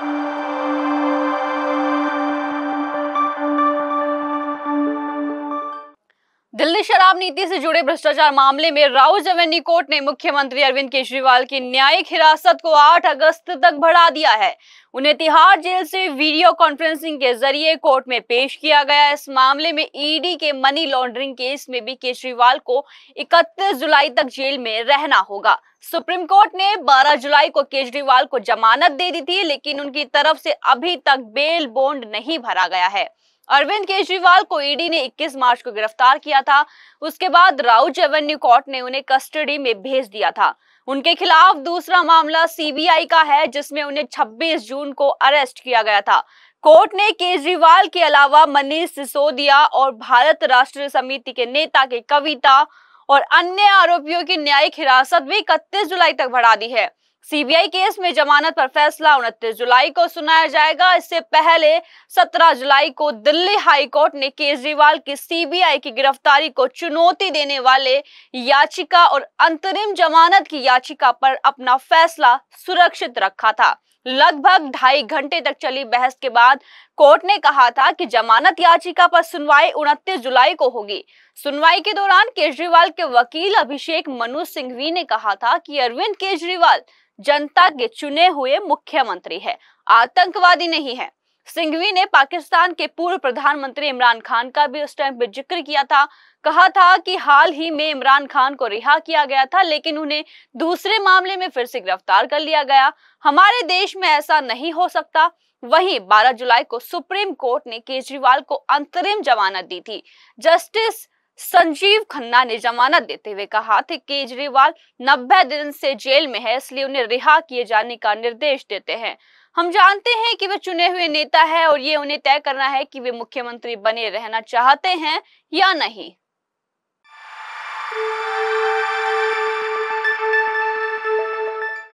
Thank you. Delhi शराब नीति से जुड़े भ्रष्टाचार मामले में राहुल जवेनी कोर्ट ने मुख्यमंत्री अरविंद केजरीवाल की न्यायिक हिरासत को 8 अगस्त तक बढ़ा दिया है उन्हें तिहाड़ जेल से वीडियो कॉन्फ्रेंसिंग के जरिए कोर्ट में पेश किया गया इस मामले में ईडी के मनी लॉन्ड्रिंग केस में भी केजरीवाल को 31 जुलाई तक जेल में रहना होगा सुप्रीम कोर्ट ने 12 जुलाई को केजरीवाल को जमानत दे दी थी लेकिन उनकी तरफ से अभी तक बेल बॉन्ड नहीं भरा गया है अरविंद केजरीवाल को ईडी ने 21 मार्च को गिरफ्तार किया था उसके बाद राउज एवेन्यू कोर्ट ने उन्हें कस्टडी में भेज दिया था उनके खिलाफ दूसरा मामला सीबीआई का है जिसमें उन्हें 26 जून को अरेस्ट किया गया था कोर्ट ने केजरीवाल के अलावा मनीष सिसोदिया और भारत राष्ट्रीय समिति के नेता की कविता और अन्य आरोपियों की न्यायिक हिरासत भी इकतीस जुलाई तक बढ़ा दी है सीबीआई केस में जमानत पर फैसला उनतीस जुलाई को सुनाया जाएगा इससे पहले 17 जुलाई को दिल्ली हाई कोर्ट ने केजरीवाल की सीबीआई की गिरफ्तारी को चुनौती देने वाले याचिका और अंतरिम जमानत की याचिका पर अपना फैसला सुरक्षित रखा था लगभग ढाई घंटे तक चली बहस के बाद कोर्ट ने कहा था कि जमानत याचिका पर सुनवाई उनतीस जुलाई को होगी सुनवाई के दौरान केजरीवाल के वकील अभिषेक मनु सिंघवी ने कहा था कि अरविंद केजरीवाल जनता के चुने हुए मुख्यमंत्री है आतंकवादी नहीं है सिंघवी ने पाकिस्तान के पूर्व प्रधानमंत्री इमरान खान का भी उस टाइम पे जिक्र किया था कहा था कि हाल ही में इमरान खान को रिहा किया गया था लेकिन उन्हें दूसरे मामले में फिर से गिरफ्तार कर लिया गया हमारे देश में ऐसा नहीं हो सकता वहीं 12 जुलाई को सुप्रीम कोर्ट ने केजरीवाल को अंतरिम जमानत दी थी जस्टिस संजीव खन्ना ने जमानत देते हुए कहा थे केजरीवाल 90 दिन से जेल में है इसलिए उन्हें रिहा किए जाने का निर्देश देते हैं हम जानते हैं कि वे चुने हुए नेता है और ये उन्हें तय करना है कि वे मुख्यमंत्री बने रहना चाहते हैं या नहीं